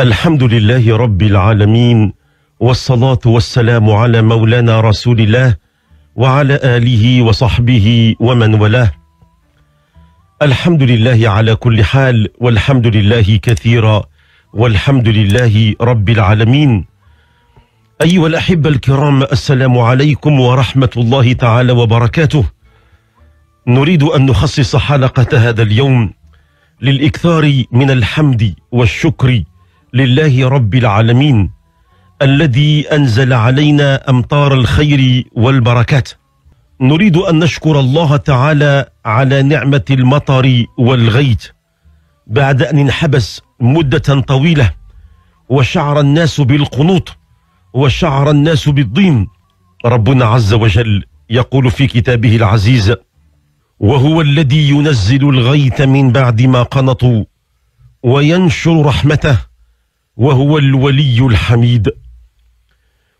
الحمد لله رب العالمين والصلاة والسلام على مولانا رسول الله وعلى آله وصحبه ومن والاه الحمد لله على كل حال والحمد لله كثيرا والحمد لله رب العالمين أيها الأحبة الكرام السلام عليكم ورحمة الله تعالى وبركاته نريد أن نخصص حلقة هذا اليوم للإكثار من الحمد والشكر لله رب العالمين الذي أنزل علينا أمطار الخير والبركات نريد أن نشكر الله تعالى على نعمة المطر والغيث بعد أن انحبس مدة طويلة وشعر الناس بالقنوط وشعر الناس بالضيم ربنا عز وجل يقول في كتابه العزيز وهو الذي ينزل الغيث من بعد ما قنطوا وينشر رحمته وهو الولي الحميد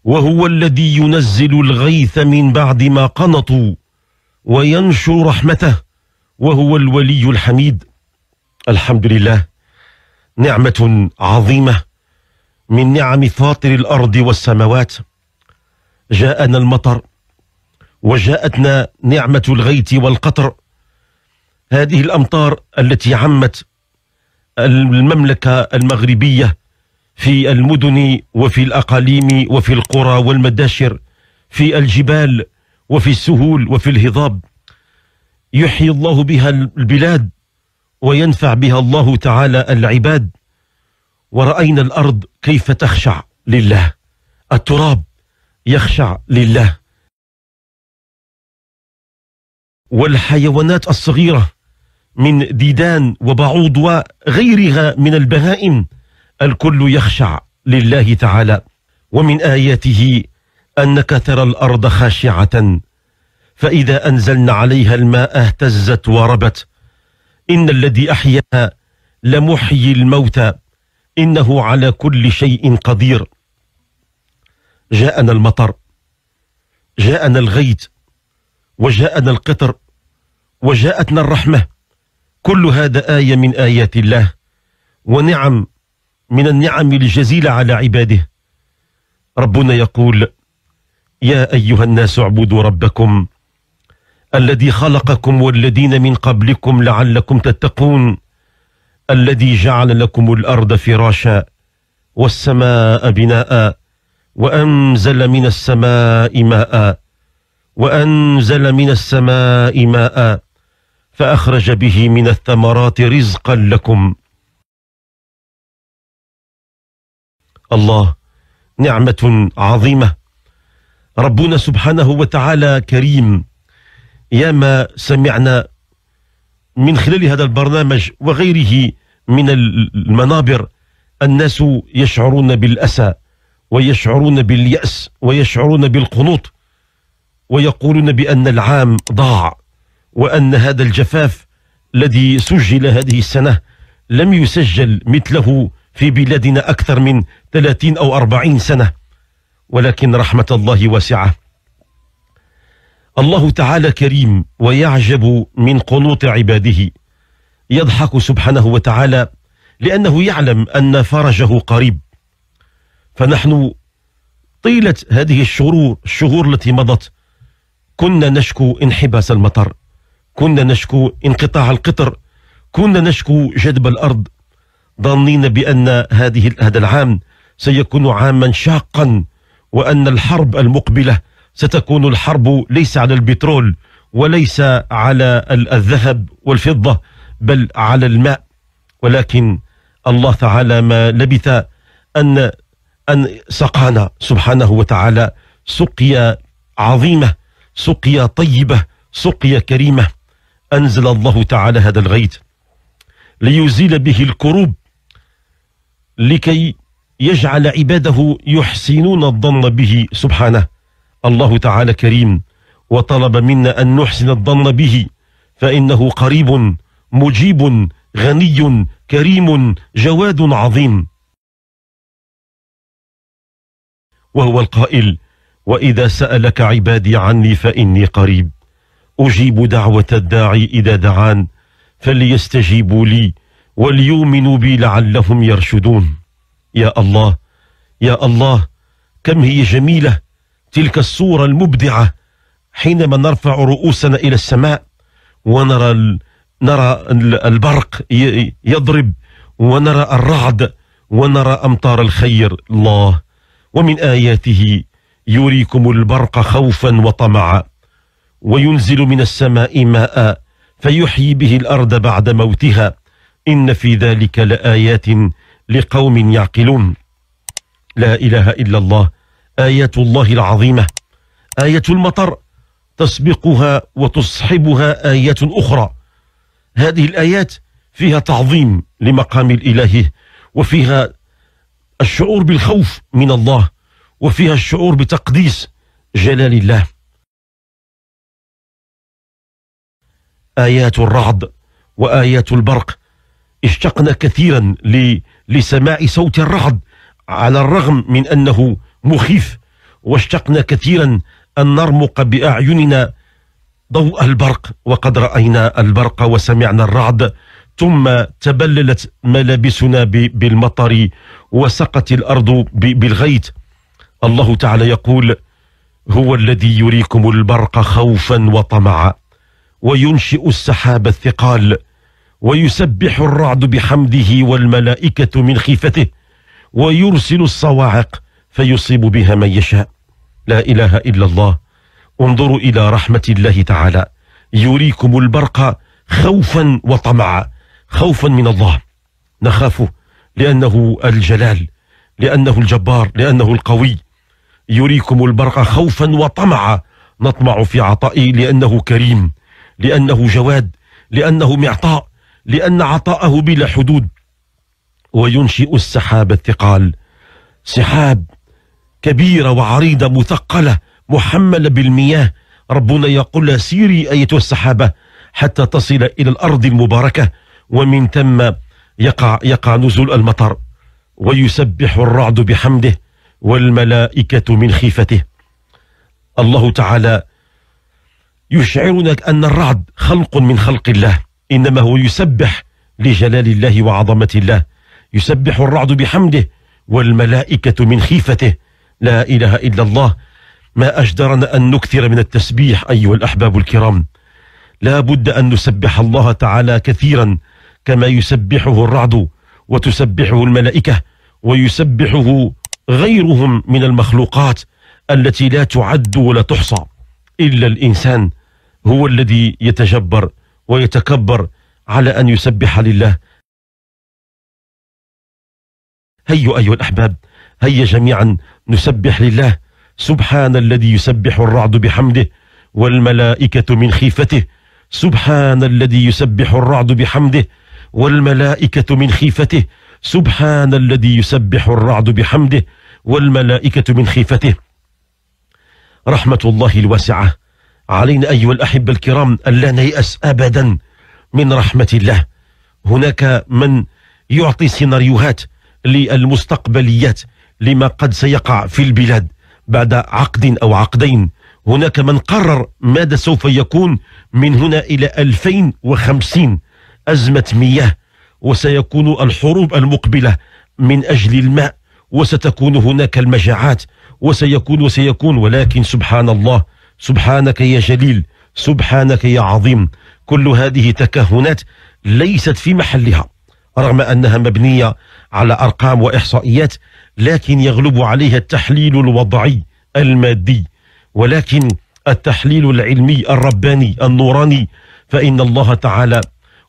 وهو الذي ينزل الغيث من بعد ما قنطوا وينشر رحمته وهو الولي الحميد الحمد لله نعمة عظيمة من نعم فاطر الأرض والسماوات جاءنا المطر وجاءتنا نعمة الغيث والقطر هذه الأمطار التي عمت المملكة المغربية في المدن وفي الأقاليم وفي القرى والمداشر في الجبال وفي السهول وفي الهضاب يحيي الله بها البلاد وينفع بها الله تعالى العباد ورأينا الأرض كيف تخشع لله التراب يخشع لله والحيوانات الصغيرة من ديدان وبعوض وغيرها من البهائم الكل يخشع لله تعالى ومن آياته أنك ترى الأرض خاشعة فإذا أنزلنا عليها الماء اهتزت وربت إن الذي أحياها لمحيي الموتى إنه على كل شيء قدير جاءنا المطر جاءنا الغيث وجاءنا القطر وجاءتنا الرحمة كل هذا آية من آيات الله ونعم من النعم الجزيلة على عباده ربنا يقول يا أيها الناس اعبدوا ربكم الذي خلقكم والذين من قبلكم لعلكم تتقون الذي جعل لكم الأرض فراشا والسماء بناء وأنزل من السماء ماء وأنزل من السماء ماء فأخرج به من الثمرات رزقا لكم الله نعمة عظيمة ربنا سبحانه وتعالى كريم ياما سمعنا من خلال هذا البرنامج وغيره من المنابر الناس يشعرون بالأسى ويشعرون باليأس ويشعرون بالقنوط ويقولون بأن العام ضاع وأن هذا الجفاف الذي سجل هذه السنة لم يسجل مثله في بلادنا أكثر من 30 أو 40 سنة ولكن رحمة الله واسعة الله تعالى كريم ويعجب من قنوط عباده يضحك سبحانه وتعالى لأنه يعلم أن فرجه قريب فنحن طيلة هذه الشهور الشهور التي مضت كنا نشكو انحباس المطر كنا نشكو انقطاع القطر كنا نشكو جدب الأرض ظانين بأن هذه هذا العام سيكون عاما شاقا وأن الحرب المقبلة ستكون الحرب ليس على البترول وليس على الذهب والفضة بل على الماء ولكن الله تعالى ما لبث أن أن سقانا سبحانه وتعالى سقيا عظيمة سقيا طيبة سقيا كريمة أنزل الله تعالى هذا الغيث ليزيل به الكروب لكي يجعل عباده يحسنون الظن به سبحانه الله تعالى كريم وطلب منا أن نحسن الظن به فإنه قريب مجيب غني كريم جواد عظيم وهو القائل وإذا سألك عبادي عني فإني قريب أجيب دعوة الداعي إذا دعان فليستجيبوا لي وليؤمنوا بي لعلهم يرشدون يا الله يا الله كم هي جميلة تلك الصورة المبدعة حينما نرفع رؤوسنا إلى السماء ونرى نرى البرق يضرب ونرى الرعد ونرى أمطار الخير الله ومن آياته يريكم البرق خوفا وطمعا وينزل من السماء ماء فيحيي به الأرض بعد موتها إن في ذلك لآيات لقوم يعقلون لا إله إلا الله آيات الله العظيمة آية المطر تسبقها وتصحبها آيات أخرى هذه الآيات فيها تعظيم لمقام الإله وفيها الشعور بالخوف من الله وفيها الشعور بتقديس جلال الله آيات الرعد وآيات البرق اشتقنا كثيرا لسماع صوت الرعد على الرغم من أنه مخيف واشتقنا كثيرا أن نرمق بأعيننا ضوء البرق وقد رأينا البرق وسمعنا الرعد ثم تبللت ملابسنا بالمطر وسقت الأرض بالغيث الله تعالى يقول هو الذي يريكم البرق خوفا وطمعا وينشئ السحاب الثقال ويسبح الرعد بحمده والملائكة من خيفته ويرسل الصواعق فيصيب بها من يشاء لا إله إلا الله انظروا إلى رحمة الله تعالى يريكم البرق خوفا وطمعا خوفا من الله نخاف لأنه الجلال لأنه الجبار لأنه القوي يريكم البرق خوفا وطمعا نطمع في عطائه لأنه كريم لأنه جواد لأنه معطاء لأن عطاءه بلا حدود وينشئ السحاب الثقال سحاب كبيرة وعريضة مثقلة محملة بالمياه ربنا يقول سيري أيتها السحابة حتى تصل إلى الأرض المباركة ومن ثم يقع, يقع نزول المطر ويسبح الرعد بحمده والملائكة من خيفته الله تعالى يشعرنا أن الرعد خلق من خلق الله إنما هو يسبح لجلال الله وعظمة الله يسبح الرعد بحمده والملائكة من خيفته لا إله إلا الله ما أجدرنا أن نكثر من التسبيح أيها الأحباب الكرام لا بد أن نسبح الله تعالى كثيرا كما يسبحه الرعد وتسبحه الملائكة ويسبحه غيرهم من المخلوقات التي لا تعد ولا تحصى إلا الإنسان هو الذي يتجبر ويتكبر على أن يسبح لله هيا أيها الأحباب هيا جميعا نسبح لله سبحان الذي يسبح الرعد بحمده والملائكة من خيفته سبحان الذي يسبح الرعد بحمده والملائكة من خيفته سبحان الذي يسبح الرعد بحمده والملائكة من خيفته رحمة الله الواسعة علينا أيها الأحبة الكرام أن لا نيأس أبدا من رحمة الله هناك من يعطي سيناريوهات للمستقبليات لما قد سيقع في البلاد بعد عقد أو عقدين هناك من قرر ماذا سوف يكون من هنا إلى 2050 أزمة مياه وسيكون الحروب المقبلة من أجل الماء وستكون هناك المجاعات وسيكون وسيكون ولكن سبحان الله سبحانك يا جليل سبحانك يا عظيم كل هذه تكهنات ليست في محلها رغم أنها مبنية على أرقام وإحصائيات لكن يغلب عليها التحليل الوضعي المادي ولكن التحليل العلمي الرباني النوراني فإن الله تعالى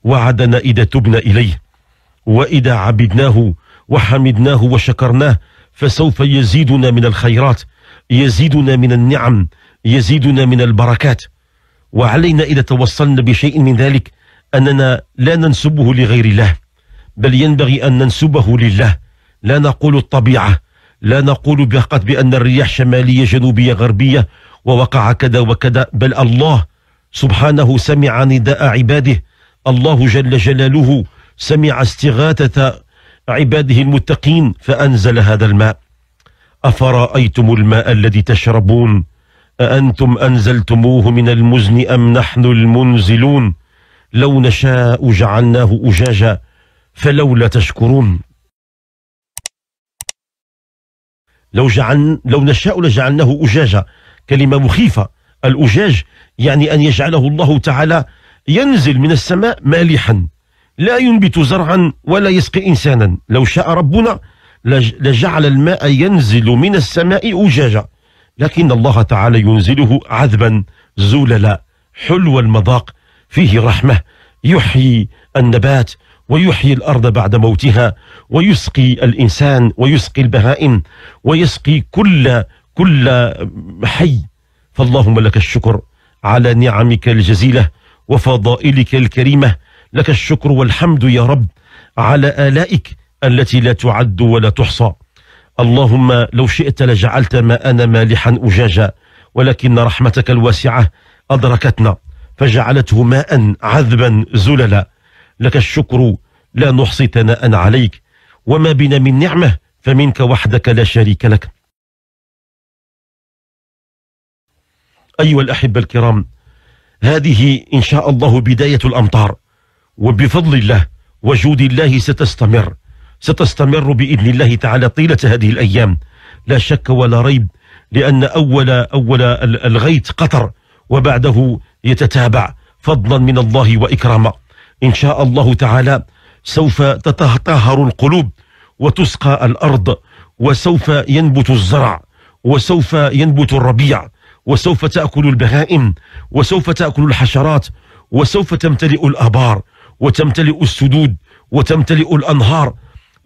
وعدنا إذا تبنا إليه وإذا عبدناه وحمدناه وشكرناه فسوف يزيدنا من الخيرات يزيدنا من النعم يزيدنا من البركات وعلينا إذا توصلنا بشيء من ذلك أننا لا ننسبه لغير الله بل ينبغي أن ننسبه لله لا نقول الطبيعة لا نقول فقط بأن الرياح شمالية جنوبية غربية ووقع كذا وكذا بل الله سبحانه سمع نداء عباده الله جل جلاله سمع استغاثة عباده المتقين فأنزل هذا الماء أفرأيتم الماء الذي تشربون أأنتم أنزلتموه من المزن أم نحن المنزلون لو نشاء جعلناه أجاجا فلولا تشكرون لو جعل لو نشاء لجعلناه أجاجا كلمة مخيفة الأجاج يعني أن يجعله الله تعالى ينزل من السماء مالحا لا ينبت زرعا ولا يسقي إنسانا لو شاء ربنا لجعل الماء ينزل من السماء أجاجا لكن الله تعالى ينزله عذبا زللا حلو المذاق فيه رحمة يحيي النبات ويحيي الأرض بعد موتها ويسقي الإنسان ويسقي البهائم ويسقي كل كل حي فاللهم لك الشكر على نعمك الجزيلة وفضائلك الكريمة لك الشكر والحمد يا رب على آلائك التي لا تعد ولا تحصى اللهم لو شئت لجعلت ماءنا مالحا أجاجا ولكن رحمتك الواسعة أدركتنا فجعلته ماء عذبا زللا لك الشكر لا نحصي ثناء عليك وما بنا من نعمة فمنك وحدك لا شريك لك أيها الأحبة الكرام هذه إن شاء الله بداية الأمطار وبفضل الله وجود الله ستستمر ستستمر بإذن الله تعالى طيلة هذه الأيام لا شك ولا ريب لأن أول أول الغيث قطر وبعده يتتابع فضلا من الله وإكراما إن شاء الله تعالى سوف تتطهر القلوب وتسقى الأرض وسوف ينبت الزرع وسوف ينبت الربيع وسوف تأكل البهائم وسوف تأكل الحشرات وسوف تمتلئ الأبار وتمتلئ السدود وتمتلئ الأنهار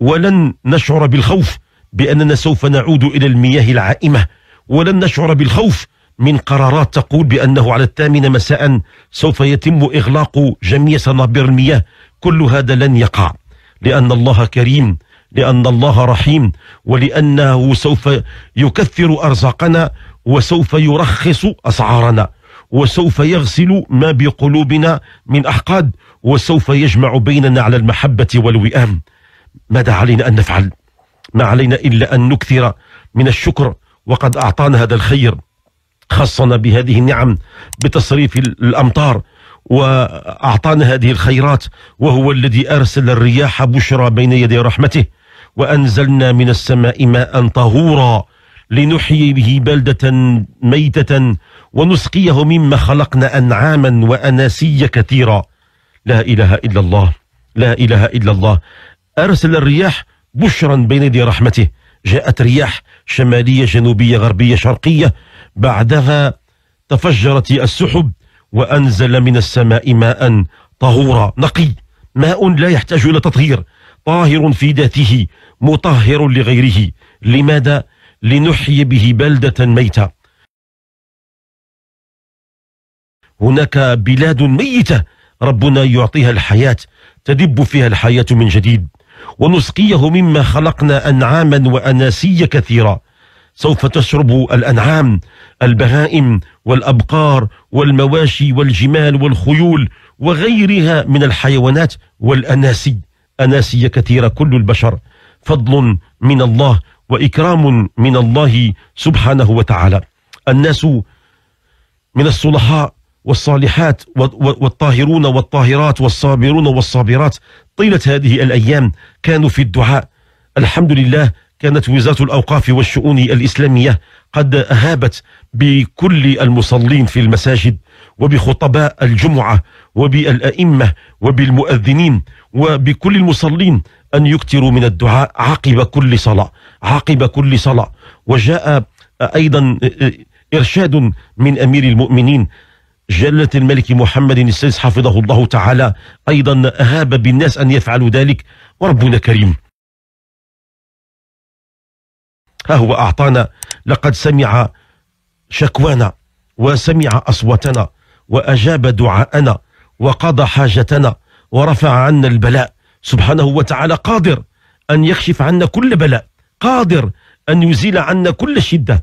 ولن نشعر بالخوف بأننا سوف نعود إلى المياه العائمة ولن نشعر بالخوف من قرارات تقول بأنه على الثامنة مساء سوف يتم إغلاق جميع صنابير المياه كل هذا لن يقع لأن الله كريم لأن الله رحيم ولأنه سوف يكثر أرزاقنا وسوف يرخص أسعارنا وسوف يغسل ما بقلوبنا من أحقاد وسوف يجمع بيننا على المحبة والوئام ماذا علينا أن نفعل ما علينا إلا أن نكثر من الشكر وقد أعطانا هذا الخير خصنا بهذه النعم بتصريف الأمطار وأعطانا هذه الخيرات وهو الذي أرسل الرياح بشرى بين يدي رحمته وأنزلنا من السماء ماء طهورا لنحيي به بلدة ميتة ونسقيه مما خلقنا أنعاما وأناسيا كثيرا لا إله إلا الله لا إله إلا الله أرسل الرياح بشرا بين يدي رحمته جاءت رياح شمالية جنوبية غربية شرقية بعدها تفجرت السحب وأنزل من السماء ماء طهورا نقي ماء لا يحتاج إلى تطهير طاهر في ذاته مطهر لغيره لماذا؟ لنحيي به بلدة ميتة هناك بلاد ميتة ربنا يعطيها الحياة تدب فيها الحياة من جديد ونسقيه مما خلقنا أنعاما وأناسيا كثيرا سوف تشرب الأنعام البهائم والأبقار والمواشي والجمال والخيول وغيرها من الحيوانات والأناسي أناسي كثيرة كل البشر فضل من الله وإكرام من الله سبحانه وتعالى الناس من الصلحاء والصالحات والطاهرون والطاهرات والصابرون والصابرات طيلة هذه الأيام كانوا في الدعاء الحمد لله كانت وزارة الأوقاف والشؤون الإسلامية قد أهابت بكل المصلين في المساجد وبخطباء الجمعة وبالأئمة وبالمؤذنين وبكل المصلين أن يكثروا من الدعاء عقب كل صلاة عقب كل صلاة وجاء أيضا إرشاد من أمير المؤمنين جلة الملك محمد السادس حفظه الله تعالى أيضا أهاب بالناس أن يفعلوا ذلك وربنا كريم ها هو أعطانا لقد سمع شكوانا وسمع أصواتنا وأجاب دعاءنا وقضى حاجتنا ورفع عنا البلاء سبحانه وتعالى قادر أن يكشف عنا كل بلاء قادر أن يزيل عنا كل شدة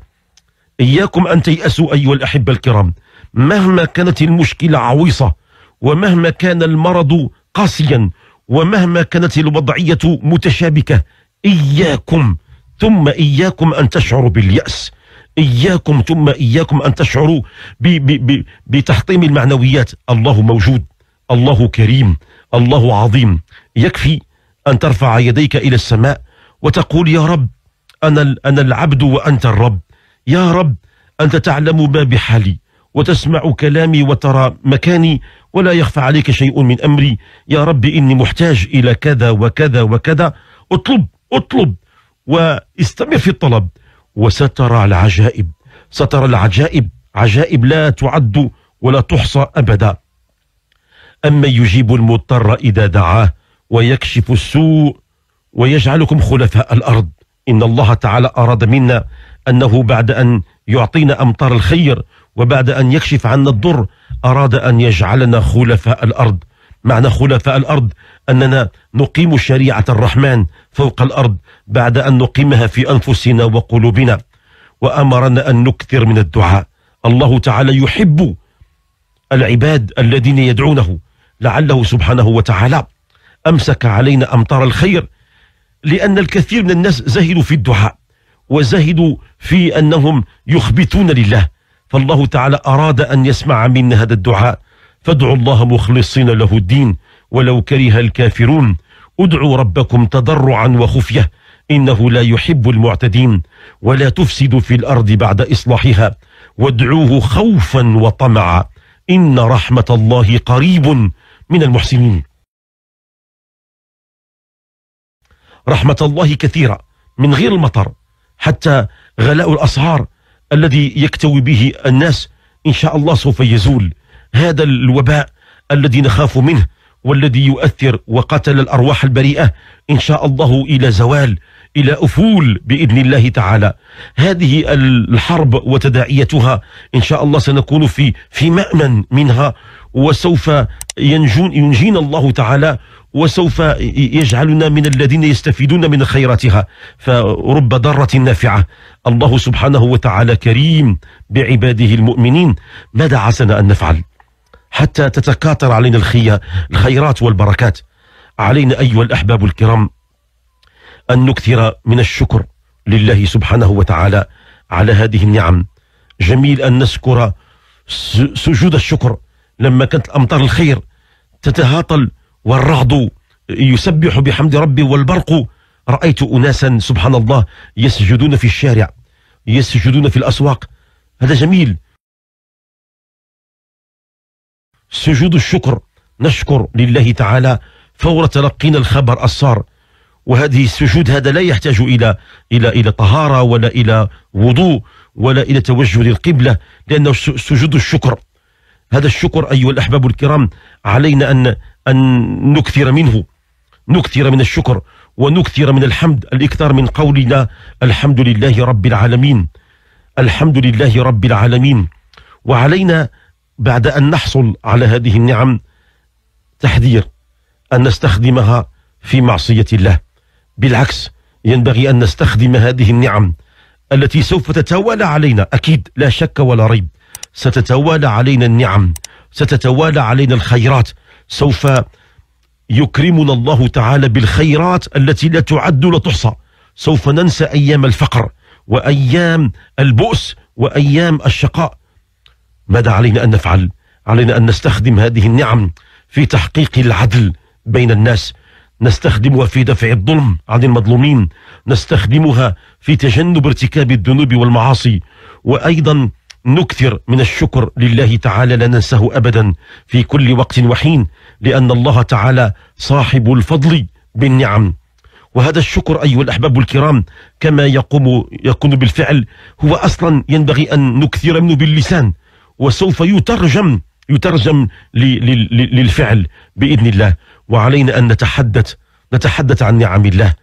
إياكم أن تيأسوا أيها الأحبة الكرام مهما كانت المشكلة عويصة ومهما كان المرض قاسيا ومهما كانت الوضعية متشابكة إياكم ثم إياكم أن تشعروا باليأس إياكم ثم إياكم أن تشعروا بتحطيم المعنويات الله موجود الله كريم الله عظيم يكفي أن ترفع يديك إلى السماء وتقول يا رب أنا, أنا العبد وأنت الرب يا رب أنت تعلم ما بحالي وتسمع كلامي وترى مكاني ولا يخفى عليك شيء من أمري يا رب إني محتاج إلى كذا وكذا وكذا اطلب اطلب واستمر في الطلب وسترى العجائب سترى العجائب عجائب لا تعد ولا تحصى أبدا أما يجيب المضطر إذا دعاه ويكشف السوء ويجعلكم خلفاء الأرض إن الله تعالى أراد منا أنه بعد أن يعطينا أمطار الخير وبعد أن يكشف عنا الضر أراد أن يجعلنا خلفاء الأرض معنى خلفاء الأرض أننا نقيم شريعة الرحمن فوق الأرض بعد أن نقيمها في أنفسنا وقلوبنا وأمرنا أن نكثر من الدعاء الله تعالى يحب العباد الذين يدعونه لعله سبحانه وتعالى أمسك علينا أمطار الخير لأن الكثير من الناس زهدوا في الدعاء وزهدوا في أنهم يخبتون لله فالله تعالى أراد أن يسمع منا هذا الدعاء فادعوا الله مخلصين له الدين ولو كره الكافرون ادعوا ربكم تضرعا وخفية إنه لا يحب المعتدين ولا تفسدوا في الأرض بعد إصلاحها وادعوه خوفا وطمعا إن رحمة الله قريب من المحسنين رحمة الله كثيرة من غير المطر حتى غلاء الأسعار الذي يكتوي به الناس إن شاء الله سوف يزول هذا الوباء الذي نخاف منه والذي يؤثر وقتل الأرواح البريئة إن شاء الله إلى زوال إلى أفول بإذن الله تعالى هذه الحرب وتداعيتها إن شاء الله سنكون في في مأمن منها وسوف ينجون ينجينا الله تعالى وسوف يجعلنا من الذين يستفيدون من خيراتها فرب ضرة نافعة الله سبحانه وتعالى كريم بعباده المؤمنين ماذا عسنا أن نفعل حتى تتكاثر علينا الخيرات والبركات علينا أيها الأحباب الكرام أن نكثر من الشكر لله سبحانه وتعالى على هذه النعم جميل أن نذكر سجود الشكر لما كانت أمطار الخير تتهاطل والرعد يسبح بحمد ربي والبرق رأيت أناسا سبحان الله يسجدون في الشارع يسجدون في الأسواق هذا جميل سجود الشكر نشكر لله تعالى فور تلقينا الخبر الصار وهذه السجود هذا لا يحتاج إلى إلى إلى طهارة ولا إلى وضوء ولا إلى توجه للقبلة لأنه سجود الشكر هذا الشكر أيها الأحباب الكرام علينا أن أن نكثر منه نكثر من الشكر ونكثر من الحمد الإكثار من قولنا الحمد لله رب العالمين الحمد لله رب العالمين وعلينا بعد أن نحصل على هذه النعم تحذير أن نستخدمها في معصية الله بالعكس ينبغي أن نستخدم هذه النعم التي سوف تتوالى علينا أكيد لا شك ولا ريب ستتوالى علينا النعم ستتوالى علينا الخيرات سوف يكرمنا الله تعالى بالخيرات التي لا تعد ولا تحصى سوف ننسى أيام الفقر وأيام البؤس وأيام الشقاء ماذا علينا أن نفعل؟ علينا أن نستخدم هذه النعم في تحقيق العدل بين الناس نستخدمها في دفع الظلم عن المظلومين نستخدمها في تجنب ارتكاب الذنوب والمعاصي وأيضا نكثر من الشكر لله تعالى لا ننساه أبدا في كل وقت وحين لأن الله تعالى صاحب الفضل بالنعم وهذا الشكر أيها الأحباب الكرام كما يقوم يكون بالفعل هو أصلا ينبغي أن نكثر منه باللسان وسوف يترجم يترجم للفعل بإذن الله وعلينا أن نتحدث نتحدث عن نعم الله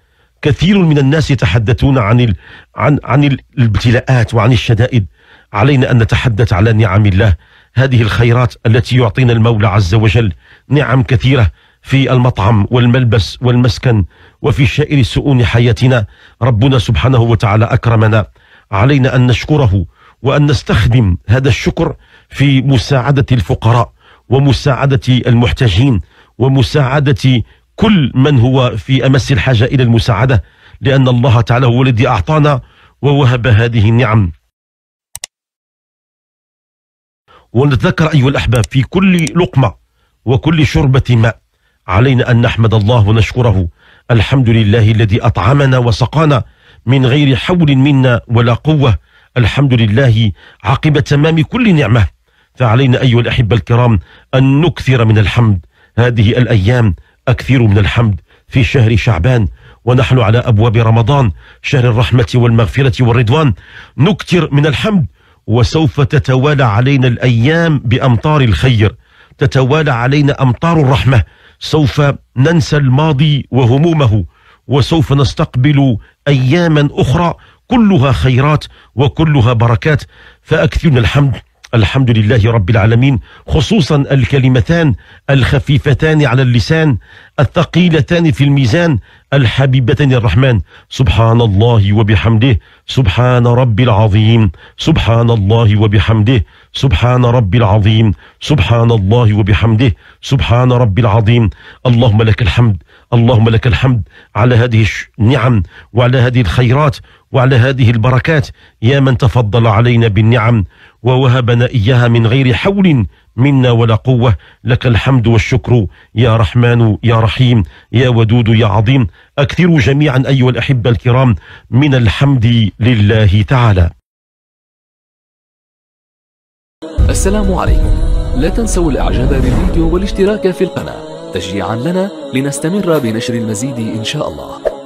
كثير من الناس يتحدثون عن عن عن الابتلاءات وعن الشدائد علينا أن نتحدث على نعم الله هذه الخيرات التي يعطينا المولى عز وجل نعم كثيرة في المطعم والملبس والمسكن وفي شائر سؤون حياتنا ربنا سبحانه وتعالى أكرمنا علينا أن نشكره وأن نستخدم هذا الشكر في مساعدة الفقراء ومساعدة المحتاجين ومساعدة كل من هو في أمس الحاجة إلى المساعدة لأن الله تعالى هو الذي أعطانا ووهب هذه النعم ونتذكر أيها الأحباب في كل لقمة وكل شربة ماء علينا أن نحمد الله ونشكره الحمد لله الذي أطعمنا وسقانا من غير حول منا ولا قوة الحمد لله عقب تمام كل نعمة فعلينا أيها الأحبة الكرام أن نكثر من الحمد هذه الأيام أكثر من الحمد في شهر شعبان ونحن على أبواب رمضان شهر الرحمة والمغفرة والرضوان نكثر من الحمد وسوف تتوالى علينا الأيام بأمطار الخير تتوالى علينا أمطار الرحمة سوف ننسى الماضي وهمومه وسوف نستقبل أياما أخرى كلها خيرات وكلها بركات فأكثرنا الحمد الحمد لله رب العالمين خصوصا الكلمتان الخفيفتان على اللسان الثقيلتان في الميزان الحبيبتان الرحمن سبحان الله وبحمده سبحان ربي العظيم سبحان الله وبحمده سبحان ربي العظيم سبحان الله وبحمده سبحان ربي العظيم اللهم لك الحمد اللهم لك الحمد على هذه النعم وعلى هذه الخيرات وعلى هذه البركات يا من تفضل علينا بالنعم ووهبنا إياها من غير حول منا ولا قوة لك الحمد والشكر يا رحمن يا رحيم يا ودود يا عظيم أكثروا جميعا أيها الأحبة الكرام من الحمد لله تعالى السلام عليكم لا تنسوا الإعجاب بالفيديو والاشتراك في القناة تشجيعا لنا لنستمر بنشر المزيد إن شاء الله